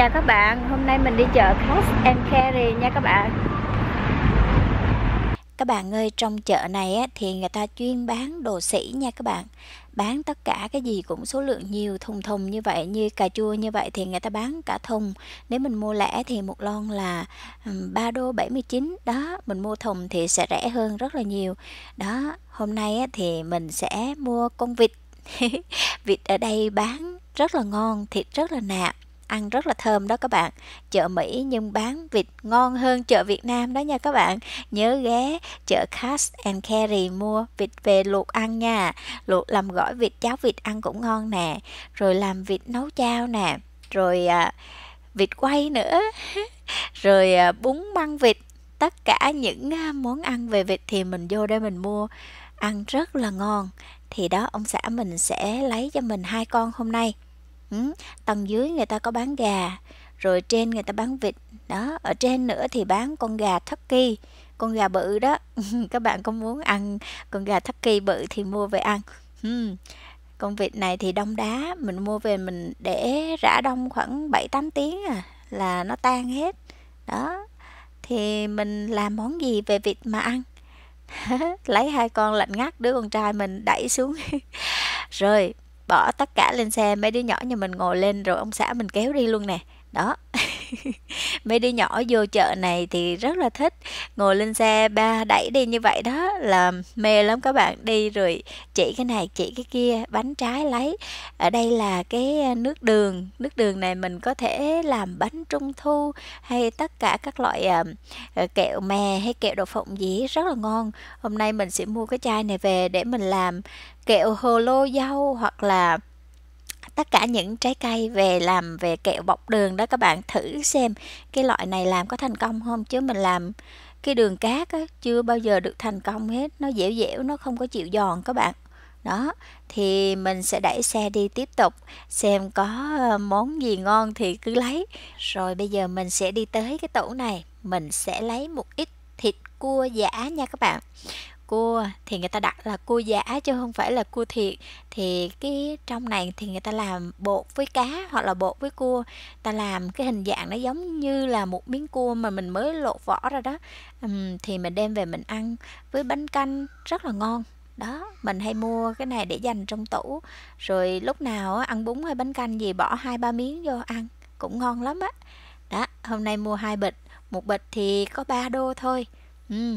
chào dạ, các bạn Hôm nay mình đi chợ Cash and Carry nha các bạn Các bạn ơi trong chợ này thì người ta chuyên bán đồ sỉ nha các bạn Bán tất cả cái gì cũng số lượng nhiều thùng thùng như vậy Như cà chua như vậy thì người ta bán cả thùng Nếu mình mua lẻ thì một lon là 3 đô 79 Đó mình mua thùng thì sẽ rẻ hơn rất là nhiều Đó hôm nay thì mình sẽ mua con vịt Vịt ở đây bán rất là ngon, thịt rất là nạp ăn rất là thơm đó các bạn chợ Mỹ nhưng bán vịt ngon hơn chợ Việt Nam đó nha các bạn nhớ ghé chợ Cast and Carry mua vịt về luộc ăn nha luộc làm gỏi vịt cháo vịt ăn cũng ngon nè rồi làm vịt nấu chao nè rồi à, vịt quay nữa rồi à, bún măng vịt tất cả những à, món ăn về vịt thì mình vô đây mình mua ăn rất là ngon thì đó ông xã mình sẽ lấy cho mình hai con hôm nay Ừ, tầng dưới người ta có bán gà rồi trên người ta bán vịt đó ở trên nữa thì bán con gà Turkey con gà bự đó các bạn có muốn ăn con gà Turkey bự thì mua về ăn ừ, con vịt này thì đông đá mình mua về mình để rã đông khoảng 7 8 tiếng à là nó tan hết đó thì mình làm món gì về vịt mà ăn lấy hai con lạnh ngắt đứa con trai mình đẩy xuống rồi bỏ tất cả lên xe mấy đứa nhỏ nhà mình ngồi lên rồi ông xã mình kéo đi luôn nè đó mấy đứa nhỏ vô chợ này thì rất là thích ngồi lên xe ba đẩy đi như vậy đó là mê lắm các bạn đi rồi chỉ cái này chỉ cái kia bánh trái lấy ở đây là cái ờ, nước đường nước đường này mình có thể làm bánh trung thu hay tất cả các loại ờ, ờ, kẹo mè hay kẹo đậu phộng gì rất là ngon hôm nay mình sẽ mua cái chai này về để mình làm kẹo hồ lô dâu hoặc là tất cả những trái cây về làm về kẹo bọc đường đó các bạn thử xem cái loại này làm có thành công không chứ mình làm cái đường cát á, chưa bao giờ được thành công hết nó dẻo dẻo nó không có chịu giòn các bạn đó thì mình sẽ đẩy xe đi tiếp tục xem có ờ, món gì ngon thì cứ lấy rồi bây giờ mình sẽ đi tới cái tủ này mình sẽ lấy một ít thịt cua giả nha các bạn cua thì người ta đặt là cua giả chứ không phải là cua thiệt thì cái trong này thì người ta làm bột với cá hoặc là bột với cua ta làm cái hình dạng nó giống như là một miếng cua mà mình mới lột vỏ ra đó thì mình đem về mình ăn với bánh canh rất là ngon đó mình hay mua cái này để dành trong tủ rồi lúc nào ăn bún hay bánh canh gì bỏ hai ba miếng vô ăn cũng ngon lắm á đó. đó hôm nay mua hai bịch một bịch thì có 3 đô thôi ừ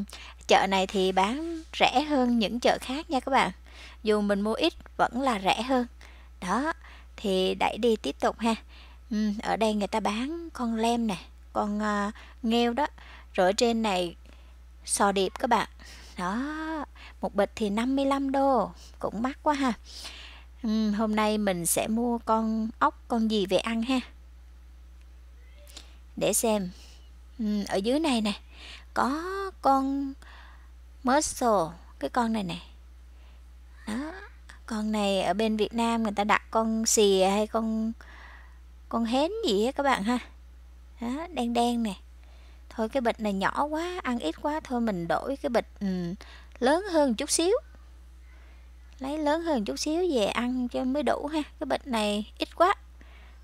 chợ này thì bán rẻ hơn những chợ khác nha các bạn dù mình mua ít vẫn là rẻ hơn đó thì đẩy đi tiếp tục ha ừ, ở đây người ta bán con lem nè con uh, nghêu đó rồi trên này sò điệp các bạn đó một bịch thì 55 đô cũng mắc quá ha ừ, hôm nay mình sẽ mua con ốc con gì về ăn ha để xem ừ, ở dưới này nè có con muscle cái con này này đó con này ở bên Việt Nam người ta đặt con xìa hay con con hến gì á các bạn ha đó, đen đen nè thôi cái bịch này nhỏ quá ăn ít quá thôi mình đổi cái bịch um, lớn hơn chút xíu lấy lớn hơn chút xíu về ăn cho mới đủ ha cái bịch này ít quá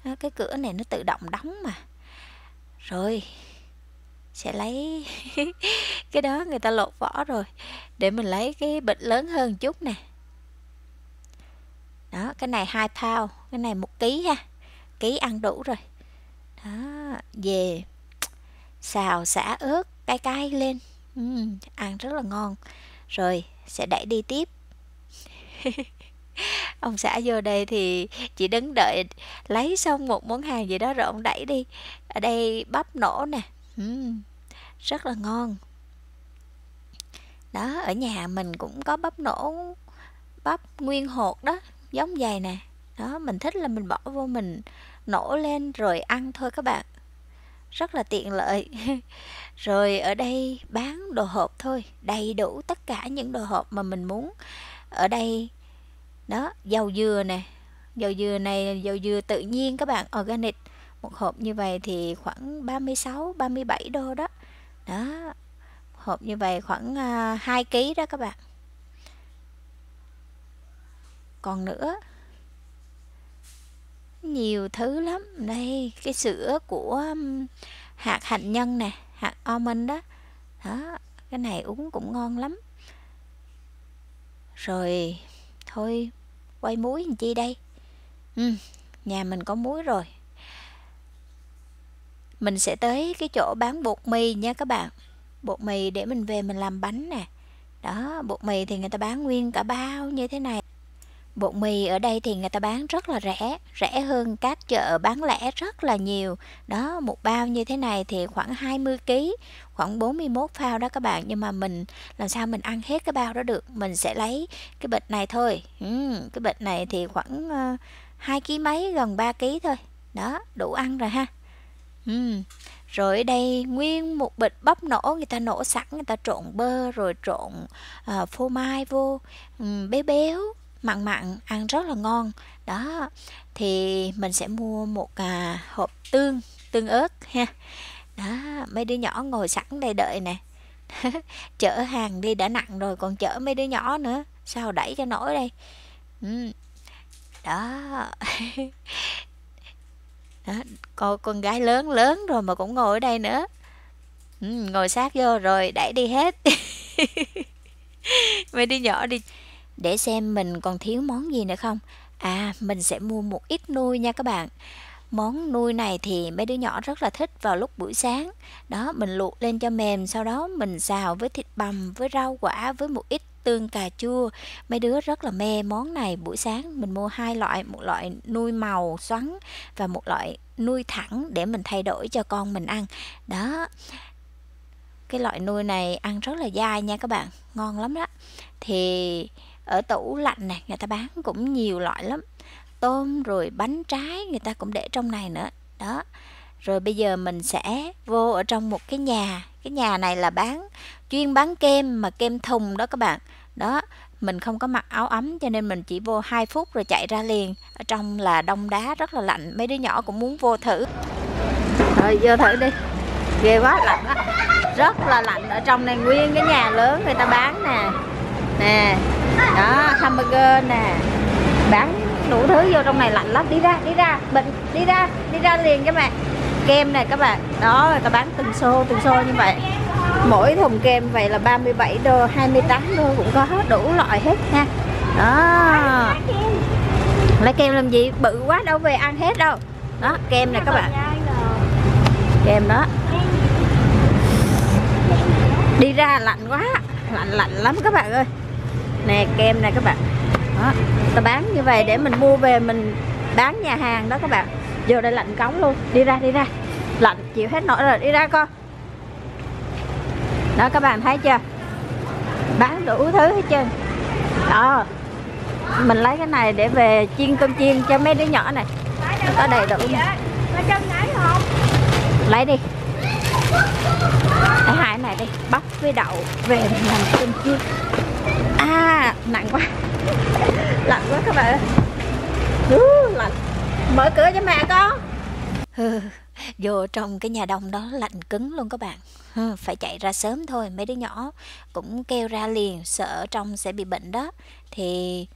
đó, cái cửa này nó tự động đóng mà rồi sẽ lấy cái đó người ta lột vỏ rồi để mình lấy cái bịch lớn hơn chút nè đó cái này hai thao cái này một ký ha ký ăn đủ rồi đó về xào xả ớt cay cay lên ừ, ăn rất là ngon rồi sẽ đẩy đi tiếp ông xã vô đây thì chỉ đứng đợi lấy xong một món hàng gì đó rồi ông đẩy đi ở đây bắp nổ nè uhm, rất là ngon đó ở nhà mình cũng có bắp nổ bắp nguyên hột đó giống vậy nè đó mình thích là mình bỏ vô mình nổ lên rồi ăn thôi các bạn rất là tiện lợi rồi ở đây bán đồ hộp thôi đầy đủ tất cả những đồ hộp mà mình muốn ở đây đó dầu dừa nè dầu dừa này dầu dừa tự nhiên các bạn organic một hộp như vậy thì khoảng 36 37 đô đó đó hộp như vậy khoảng 2 à, kg đó các bạn còn nữa nhiều thứ lắm đây cái sữa của hạt hạnh nhân nè hạt almond đó đó cái này uống cũng ngon lắm rồi thôi quay muối làm chi đây ừ, nhà mình có muối rồi mình sẽ tới cái chỗ bán bột mì nha các bạn bột mì để mình về mình làm bánh nè đó bột mì thì người ta bán nguyên cả bao như thế này bột mì ở đây thì người ta bán rất là rẻ rẻ hơn các chợ bán lẻ rất là nhiều đó một bao như thế này thì khoảng 20 kg khoảng 41 phao đó các bạn nhưng mà mình làm sao mình ăn hết cái bao đó được mình sẽ lấy cái bịch này thôi ừ, cái bịch này thì khoảng ờ, hai uh, kg mấy gần 3 kg thôi đó đủ ăn rồi ha uhm. rồi đây nguyên một bịch bắp nổ người ta nổ sẵn người ta trộn bơ rồi trộn uh, phô mai vô um, ừ, béo béo mặn mặn ăn rất là ngon đó thì mình sẽ mua một à, hộp tương tương ớt ha đó mấy đứa nhỏ ngồi sẵn đây đợi nè chở hàng đi đã nặng rồi còn chở mấy đứa nhỏ nữa sao đẩy cho nổi đây ừ. đó đó, con con gái lớn lớn rồi mà cũng ngồi ở đây nữa ừ, ngồi sát vô rồi đẩy đi hết mày đi nhỏ đi để xem mình còn thiếu món gì nữa không à mình sẽ mua một ít nuôi nha các bạn món nuôi này thì mấy đứa nhỏ rất là thích vào lúc buổi sáng đó mình luộc lên cho mềm sau đó mình xào với thịt bằm với rau quả với một ít tương cà chua mấy đứa rất là mê món này buổi sáng mình mua hai loại một loại nuôi màu xoắn và một loại nuôi thẳng để mình thay đổi cho con mình ăn đó cái loại nuôi này ăn rất là dai nha các bạn ngon lắm đó thì ở tủ lạnh nè người ta bán cũng nhiều loại lắm tôm rồi bánh trái người ta cũng để trong này nữa đó rồi bây giờ mình sẽ vô ở trong một cái nhà cái nhà này là bán chuyên bán kem mà kem thùng đó các bạn đó mình không có mặc áo ấm cho nên mình chỉ vô 2 phút rồi chạy ra liền ở trong là đông đá rất là lạnh mấy đứa nhỏ cũng muốn vô thử rồi vô thử đi ghê quá lạnh quá rất là lạnh ở trong này nguyên cái nhà lớn người ta bán nè nè đó hamburger nè bán đủ thứ vô trong này lạnh lắm đi ra đi ra bệnh đi ra đi ra liền cho mẹ kem này các bạn đó người ta bán từng xô từng xô như vậy mỗi thùng kem vậy là 37 đô 28 đô cũng có hết đủ loại hết nha đó lấy kem làm gì bự quá đâu về ăn hết đâu đó kem này các bạn kem đó đi ra lạnh quá lạnh lạnh lắm các bạn ơi nè kem này các bạn đó ta bán như vậy để mình mua về mình bán nhà hàng đó các bạn vô đây lạnh cống luôn đi ra đi ra lạnh chịu hết nổi rồi đi ra con đó các bạn thấy chưa bán đủ thứ hết trơn đó mình lấy cái này để về chiên cơm chiên cho mấy đứa nhỏ này có đầy đủ lấy đi lấy hai này đi bắp với đậu về làm cơm chiên à nặng quá lạnh quá các bạn ơi lạnh mở cửa cho mẹ con vô trong cái nhà đông đó lạnh cứng luôn các bạn phải chạy ra sớm thôi mấy đứa nhỏ cũng kêu ra liền sợ trong sẽ bị bệnh đó thì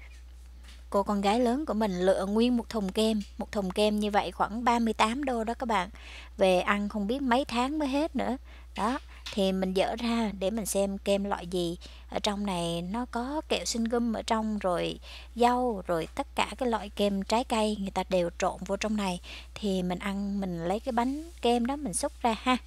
cô con gái lớn của mình lựa nguyên một thùng kem một thùng kem như vậy khoảng 38 đô đó các bạn về ăn không biết mấy tháng mới hết nữa đó thì mình dỡ ra để mình xem kem loại gì ở trong này nó có kẹo sinh gum ở trong rồi rau rồi tất cả cái loại kem trái cây người ta đều trộn vô trong này thì mình ăn mình lấy cái bánh kem đó mình xúc ra ha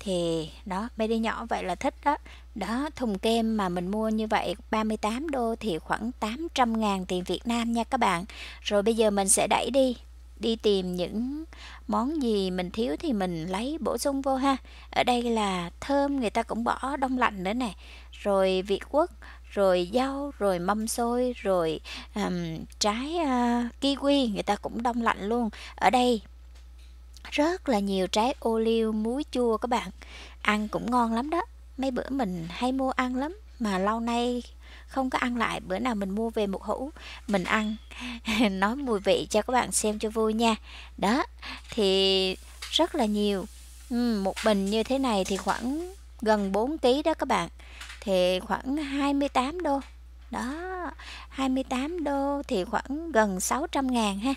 thì đó mấy đứa nhỏ vậy là thích đó đó thùng kem mà mình mua như vậy 38 đô thì khoảng 800 ngàn tiền Việt Nam nha các bạn rồi bây giờ mình sẽ đẩy đi đi tìm những món gì mình thiếu thì mình lấy bổ sung vô ha ở đây là thơm người ta cũng bỏ đông lạnh nữa nè rồi việt quất rồi rau rồi mâm xôi rồi um, trái uh, kiwi người ta cũng đông lạnh luôn ở đây rất là nhiều trái ô liu muối chua các bạn ăn cũng ngon lắm đó mấy bữa mình hay mua ăn lắm mà lâu nay không có ăn lại bữa nào mình mua về một hũ mình ăn nói mùi vị cho các bạn xem cho vui nha đó thì rất là nhiều một bình như thế này thì khoảng gần 4 kg đó các bạn thì khoảng 28 đô đó 28 đô thì khoảng gần 600 ngàn ha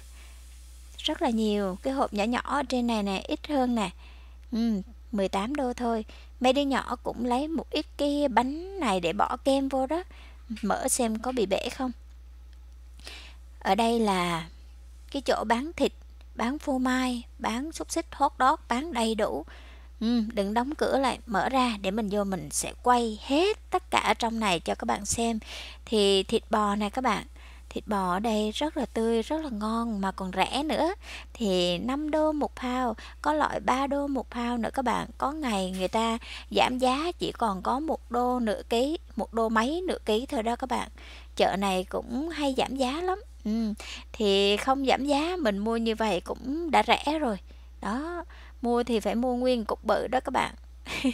rất là nhiều cái hộp nhỏ nhỏ ở trên này nè ít hơn nè 18 đô thôi Mấy đứa nhỏ cũng lấy một ít cái bánh này để bỏ kem vô đó Mở xem có bị bể không Ở đây là cái chỗ bán thịt, bán phô mai, bán xúc xích hot dog, bán đầy đủ ừ, Đừng đóng cửa lại, mở ra để mình vô mình sẽ quay hết tất cả ở trong này cho các bạn xem Thì thịt bò này các bạn Thịt bò ở đây rất là tươi, rất là ngon mà còn rẻ nữa Thì 5 đô một pound, có loại 3 đô một pound nữa các bạn Có ngày người ta giảm giá chỉ còn có một đô nửa ký, một đô mấy nửa ký thôi đó các bạn Chợ này cũng hay giảm giá lắm ừ. Thì không giảm giá mình mua như vậy cũng đã rẻ rồi Đó, mua thì phải mua nguyên cục bự đó các bạn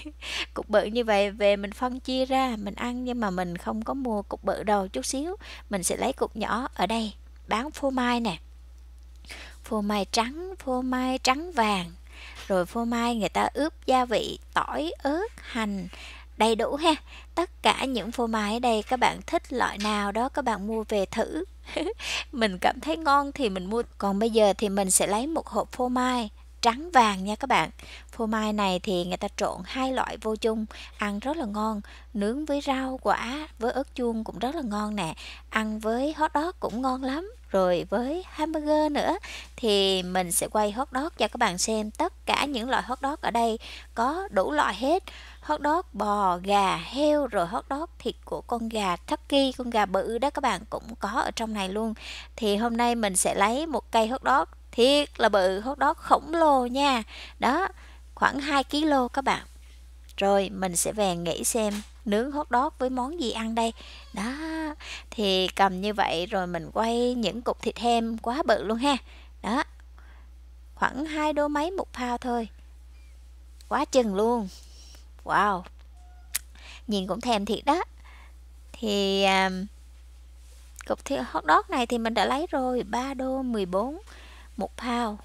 cục bự như vậy về mình phân chia ra mình ăn nhưng mà mình không có mua cục bự đâu chút xíu mình sẽ lấy cục nhỏ ở đây bán phô mai nè phô mai trắng phô mai trắng vàng rồi phô mai người ta ướp gia vị tỏi ớt hành đầy đủ ha tất cả những phô mai ở đây các bạn thích loại nào đó các bạn mua về thử mình cảm thấy ngon thì mình mua còn bây giờ thì mình sẽ lấy một hộp phô mai trắng vàng nha các bạn phô mai này thì người ta trộn hai loại vô chung ăn rất là ngon nướng với rau quả với ớt chuông cũng rất là ngon nè ăn với hot dog cũng ngon lắm rồi với hamburger nữa thì mình sẽ quay hot dog cho các bạn xem tất cả những loại hot dog ở đây có đủ loại hết hot dog bò gà heo rồi hot dog thịt của con gà Turkey con gà bự đó các bạn cũng có ở trong này luôn thì hôm nay mình sẽ lấy một cây hot dog thiệt là bự hốt đó khổng lồ nha đó khoảng 2 kg các bạn rồi mình sẽ về nghĩ xem nướng hốt đó với món gì ăn đây đó thì cầm như vậy rồi mình quay những cục thịt hem quá bự luôn ha đó khoảng hai đô mấy một pound thôi quá chừng luôn wow nhìn cũng thèm thiệt đó thì à, cục thịt hot dog này thì mình đã lấy rồi 3 đô 14 một pound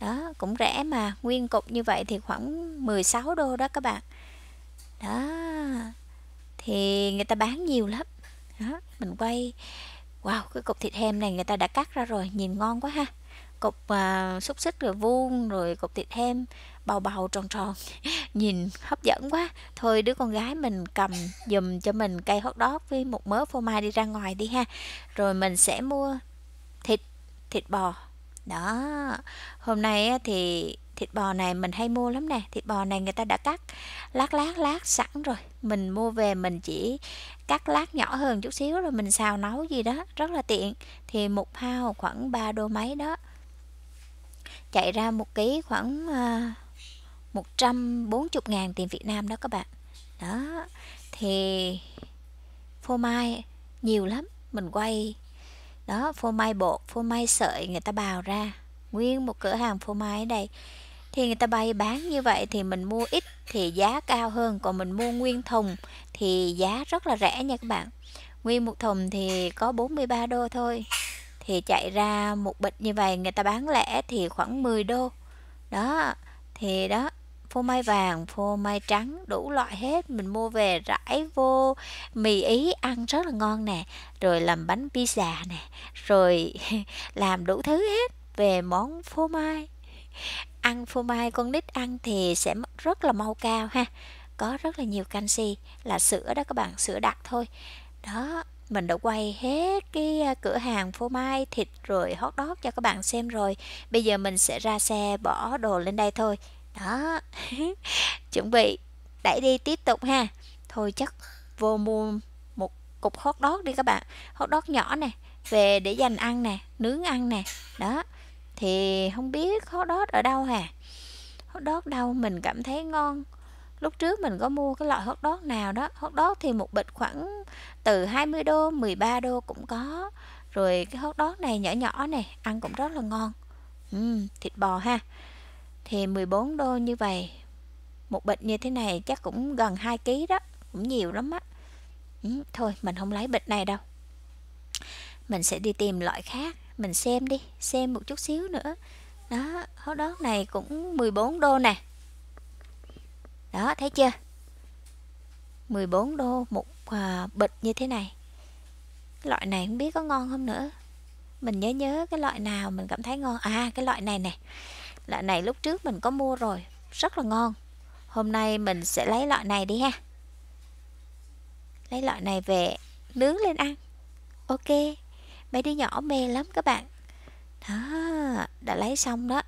đó cũng rẻ mà nguyên cục như vậy thì khoảng 16 đô đó các bạn đó thì người ta bán nhiều lắm đó mình quay wow cái cục thịt heo này người ta đã cắt ra rồi nhìn ngon quá ha cục uh, xúc xích rồi vuông rồi cục thịt hem bầu bầu tròn tròn nhìn hấp dẫn quá thôi đứa con gái mình cầm dùm cho mình cây hot dog với một mớ phô mai đi ra ngoài đi ha rồi mình sẽ mua thịt bò đó hôm nay thì thịt bò này mình hay mua lắm nè thịt bò này người ta đã cắt lát lát lát sẵn rồi mình mua về mình chỉ cắt lát nhỏ hơn chút xíu rồi mình xào nấu gì đó rất là tiện thì một hao khoảng 3 đô mấy đó chạy ra một ký khoảng uh, à, 140 ngàn tiền Việt Nam đó các bạn đó thì phô mai nhiều lắm mình quay đó phô mai bột phô mai sợi người ta bào ra nguyên một cửa hàng phô mai ở đây thì người ta bày bán như vậy thì mình mua ít thì giá cao hơn còn mình mua nguyên thùng thì giá rất là rẻ nha các bạn nguyên một thùng thì có 43 đô thôi thì chạy ra một bịch như vậy người ta bán lẻ thì khoảng 10 đô đó thì đó phô mai vàng phô mai trắng đủ loại hết mình mua về rải vô mì ý ăn rất là ngon nè rồi làm bánh pizza nè rồi làm đủ thứ hết về món phô mai ăn phô mai con nít ăn thì sẽ rất là mau cao ha có rất là nhiều canxi là sữa đó các bạn sữa đặc thôi đó mình đã quay hết cái à, cửa hàng phô mai thịt rồi hot dog cho các bạn xem rồi bây giờ mình sẽ ra xe bỏ đồ lên đây thôi đó chuẩn bị đẩy đi tiếp tục ha thôi chắc vô mua một cục hot dog đi các bạn hot dog nhỏ nè về để dành ăn nè nướng ăn nè đó thì không biết hot dog ở đâu hà hot dog đâu mình cảm thấy ngon lúc trước mình có mua cái loại hot dog nào đó hot dog thì một bịch khoảng từ 20 đô 13 đô cũng có rồi cái hot dog này nhỏ nhỏ này ăn cũng rất là ngon uhm, thịt bò ha thì 14 đô như vậy một bịch như thế này chắc cũng gần 2 kg đó cũng nhiều lắm á ừ, thôi mình không lấy bịch này đâu mình sẽ đi tìm loại khác mình xem đi xem một chút xíu nữa đó hot đó này cũng 14 đô nè đó thấy chưa 14 đô một à, bịch như thế này cái loại này không biết có ngon không nữa mình nhớ nhớ cái loại nào mình cảm thấy ngon à cái loại này nè Loại này lúc trước mình có mua rồi, rất là ngon. Hôm nay mình sẽ lấy loại này đi ha. Lấy loại này về nướng lên ăn. Ok, mấy đứa nhỏ mê lắm các bạn. Đó, đã lấy xong đó.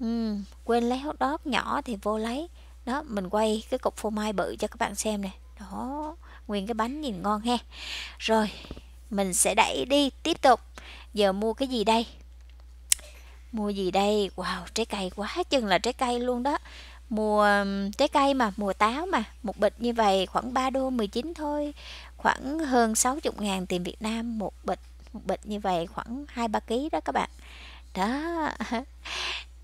Ừ, quên lấy hot dog nhỏ thì vô lấy. Đó, mình quay cái cục phô mai bự cho các bạn xem nè. Đó, nguyên cái bánh nhìn ngon ha. Rồi, mình sẽ đẩy đi tiếp tục. Giờ mua cái gì đây? mua gì đây wow trái cây quá chừng là trái cây luôn đó mùa trái cây mà mùa táo mà một bịch như vậy khoảng 3 đô 19 thôi khoảng hơn 60 ngàn tiền Việt Nam một bịch một bịch như vậy khoảng 2-3 kg đó các bạn đó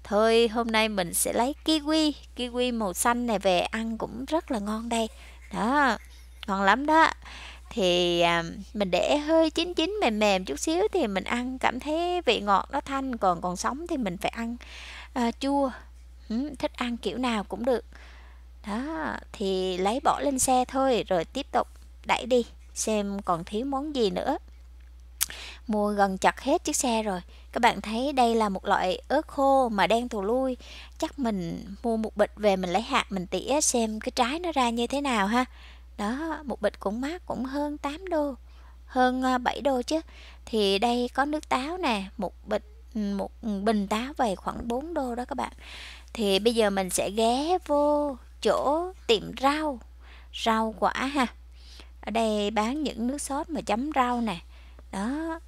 thôi hôm nay mình sẽ lấy kiwi kiwi màu xanh này về ăn cũng rất là ngon đây đó ngon lắm đó thì à, mình để hơi chín chín mềm mềm chút xíu thì mình ăn cảm thấy vị ngọt nó thanh còn còn sống thì mình phải ăn à, chua ừ, thích ăn kiểu nào cũng được đó thì lấy bỏ lên xe thôi rồi tiếp tục đẩy đi xem còn thiếu món gì nữa mua gần chặt hết chiếc xe rồi các bạn thấy đây là một loại ớt khô mà đen thù lui chắc mình mua một bịch về mình lấy hạt mình tỉa xem cái trái nó ra như thế nào ha đó, một bịch cũng mát cũng hơn 8 đô Hơn 7 ờ, đô chứ Thì đây có nước táo nè Một bịch ừ, một bình táo về khoảng 4 đô đó các bạn Thì bây giờ mình sẽ ghé vô chỗ tiệm rau Rau quả ha Ở đây bán những nước sốt mà chấm rau nè Đó,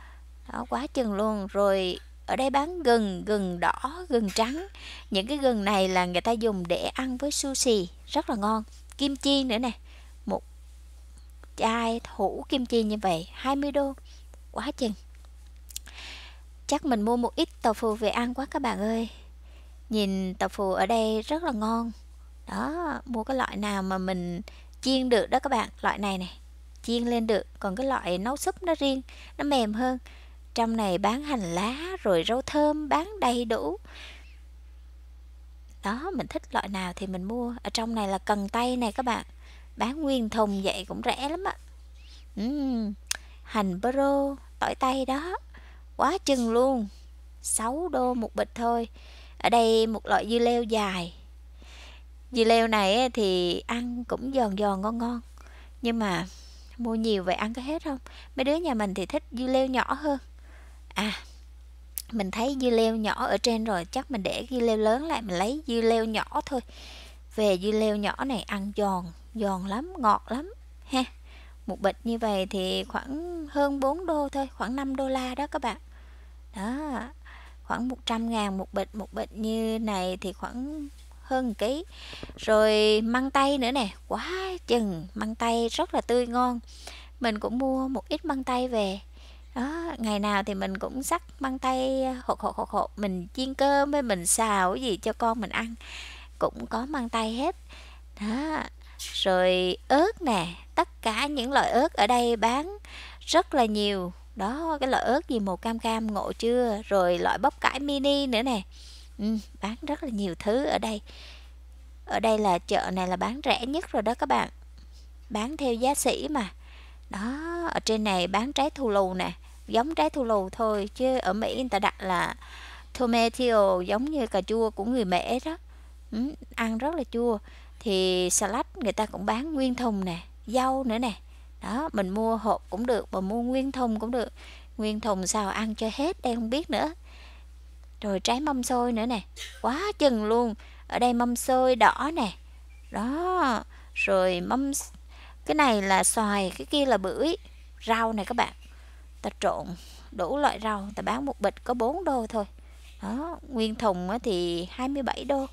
đó quá chừng luôn Rồi ở đây bán gừng gừng đỏ gừng trắng những cái gừng này là người ta dùng để ăn với sushi rất là ngon kim chi nữa nè chai thủ kim chi như vậy 20 đô quá chừng chắc mình mua một ít tàu phù về ăn quá các bạn ơi nhìn tàu phù ở đây rất là ngon đó mua cái loại nào mà mình chiên được đó các bạn loại này này chiên lên được còn cái loại nấu súp nó riêng nó mềm hơn trong này bán hành lá rồi rau thơm bán đầy đủ đó mình thích loại nào thì mình mua ở trong này là cần tây này các bạn bán nguyên thùng vậy cũng rẻ lắm ạ uhm, hành bơ tỏi tây đó quá chừng luôn 6 đô một bịch thôi ở đây một loại dưa leo dài dưa leo này thì ăn cũng giòn giòn ngon ngon nhưng mà mua nhiều vậy ăn có hết không mấy đứa nhà mình thì thích dưa leo nhỏ hơn à mình thấy dưa leo nhỏ ở trên rồi chắc mình để dưa leo lớn lại mình lấy dưa leo nhỏ thôi về dưa leo nhỏ này ăn giòn giòn lắm ngọt lắm ha một bịch như vậy thì khoảng hơn 4 đô thôi khoảng 5 đô la đó các bạn đó khoảng 100 ngàn một bịch một bịch như này thì khoảng hơn ký rồi măng tây nữa nè quá chừng măng tây rất là tươi ngon mình cũng mua một ít măng tây về đó ngày nào thì mình cũng sắc măng tây hột hột hột hột mình chiên cơm hay mình xào cái gì cho con mình ăn cũng có măng tây hết đó rồi ớt nè tất cả những loại ớt ở đây bán rất là nhiều đó cái loại ớt gì màu cam cam ngộ chưa rồi loại bắp cải mini nữa nè ừ, bán rất là nhiều thứ ở đây ở đây là chợ này là bán rẻ nhất rồi đó các bạn bán theo giá sĩ mà đó ở trên này bán trái thu lù nè giống trái thu lù thôi chứ ở Mỹ người ta đặt là tomato giống như cà chua của người Mỹ đó ừ, ăn rất là chua thì salad người ta cũng bán nguyên thùng nè rau nữa nè đó mình mua hộp cũng được mà mua nguyên thùng cũng được nguyên thùng sao ăn cho hết đây không biết nữa rồi trái mâm xôi nữa nè quá chừng luôn ở đây mâm xôi đỏ nè đó rồi mâm cái này là xoài cái kia là bưởi rau này các bạn ta trộn đủ loại rau ta bán một bịch có 4 đô thôi đó nguyên thùng thì 27 đô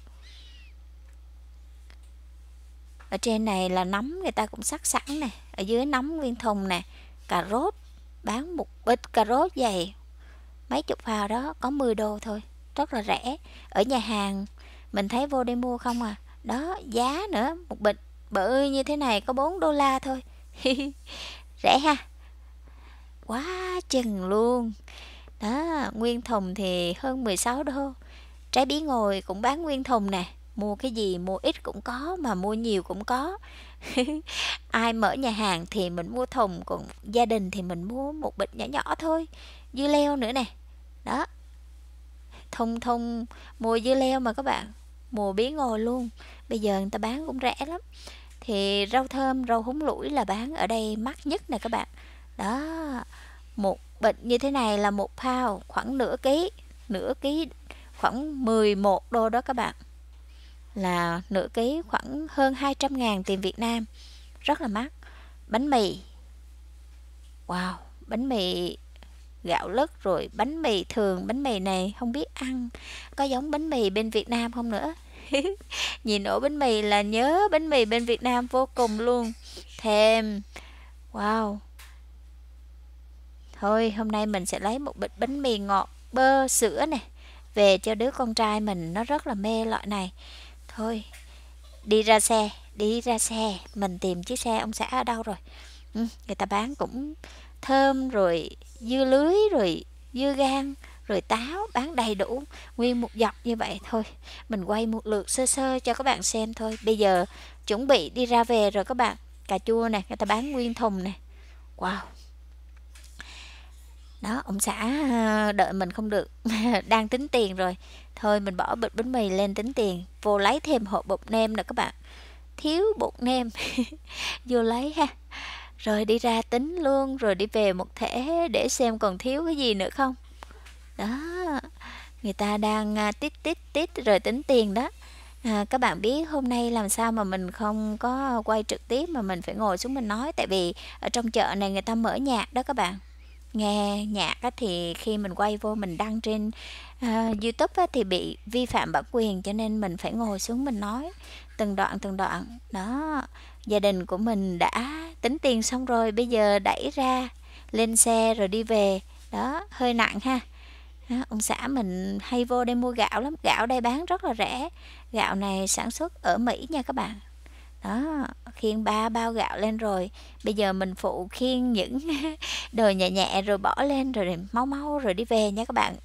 ở trên này là nấm người ta cũng sắc sẵn nè ở dưới nấm nguyên thùng nè cà rốt bán một bịch cà rốt dày mấy chục phao đó có 10 đô thôi rất là rẻ ở nhà hàng mình thấy vô đi mua không à đó giá nữa một bịch bự như thế này có 4 đô la thôi rẻ ha quá chừng luôn đó nguyên thùng thì hơn 16 đô trái bí ngồi cũng bán nguyên thùng nè mua cái gì mua ít cũng có mà mua nhiều cũng có ai mở nhà hàng thì mình mua thùng còn gia đình thì mình mua một bịch nhỏ nhỏ thôi dưa leo nữa nè đó thùng thùng mua dưa leo mà các bạn mùa bí ngô luôn bây giờ người ta bán cũng rẻ lắm thì rau thơm rau húng lủi là bán ở đây mắc nhất nè các bạn đó một bịch như thế này là một pound khoảng nửa ký nửa ký khoảng 11 đô đó các bạn là nửa ký khoảng hơn 200 ngàn tiền Việt Nam rất là mắc bánh mì wow bánh mì gạo lứt rồi bánh mì thường bánh mì này không biết ăn có giống bánh mì bên Việt Nam không nữa nhìn ổ bánh mì là nhớ bánh mì bên Việt Nam vô cùng luôn thèm wow thôi hôm nay mình sẽ lấy một bịch bánh mì ngọt bơ sữa này về cho đứa con trai mình nó rất là mê loại này thôi đi ra xe đi ra xe mình tìm chiếc xe ông xã ở đâu rồi ừ, người ta bán cũng thơm rồi dưa lưới rồi dưa gan rồi táo bán đầy đủ nguyên một dọc như vậy thôi mình quay một lượt sơ sơ cho các bạn xem thôi bây giờ chuẩn bị đi ra về rồi các bạn cà chua này người ta bán nguyên thùng này wow đó ông xã ờ, đợi mình không được đang tính tiền rồi thôi mình bỏ bịch bánh mì lên tính tiền vô lấy thêm hộp bột nêm nè các bạn thiếu bột nêm vô lấy ha rồi đi ra tính luôn rồi đi về một thẻ để xem còn thiếu cái gì nữa không đó người ta đang à, tít tít tít rồi tính tiền đó à, các bạn biết hôm nay làm sao mà mình không có quay trực tiếp mà mình phải ngồi xuống mình nói tại vì ở trong chợ này người ta mở nhạc đó các bạn nghe nhạc á, thì khi mình quay vô mình đăng trên uh, YouTube á, thì bị vi phạm bản quyền cho nên mình phải ngồi xuống mình nói từng đoạn từng đoạn đó gia đình của mình đã tính tiền xong rồi bây giờ đẩy ra lên xe rồi đi về đó hơi nặng ha đó, ông xã mình hay vô đây mua gạo lắm gạo đây bán rất là rẻ gạo này sản xuất ở Mỹ nha các bạn đó khiêng ba bao gạo lên rồi bây giờ mình phụ khiêng những đồ nhẹ nhẹ rồi bỏ lên rồi mau mau rồi đi về nha các bạn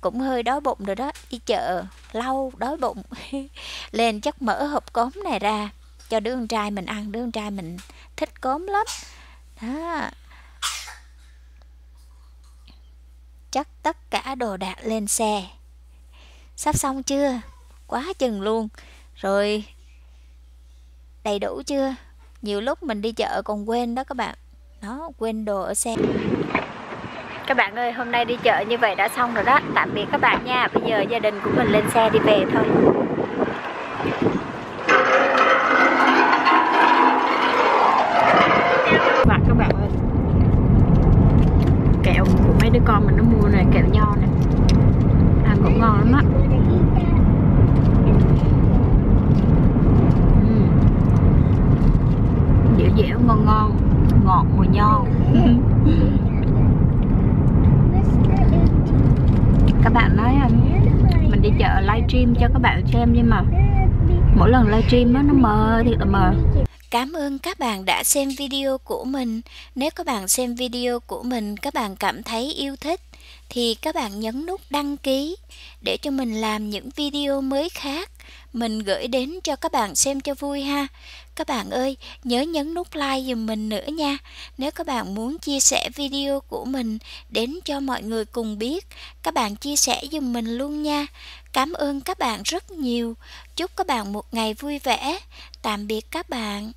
cũng hơi đói bụng rồi đó đi chợ lâu đói bụng lên chắc mở hộp cốm này ra cho đứa con trai mình ăn đứa con trai mình thích cốm lắm đó chắc tất cả đồ đạc lên xe sắp xong chưa quá chừng luôn rồi đầy đủ chưa nhiều lúc mình đi chợ còn quên đó các bạn nó quên đồ ở xe các bạn ơi hôm nay đi chợ như vậy đã xong rồi đó tạm biệt các bạn nha bây giờ gia đình của mình lên xe đi về thôi dẻo ngon ngon ngọt mùi nho các bạn nói anh mình đi chợ livestream cho các bạn xem nhưng mà mỗi lần livestream nó mờ thiệt là mờ Cảm ơn các bạn đã xem video của mình. Nếu các bạn xem video của mình, các bạn cảm thấy yêu thích thì các bạn nhấn nút đăng ký để cho mình làm những video mới khác mình gửi đến cho các bạn xem cho vui ha. Các bạn ơi, nhớ nhấn nút like giùm mình nữa nha. Nếu các bạn muốn chia sẻ video của mình đến cho mọi người cùng biết, các bạn chia sẻ giùm mình luôn nha. Cảm ơn các bạn rất nhiều. Chúc các bạn một ngày vui vẻ. Tạm biệt các bạn.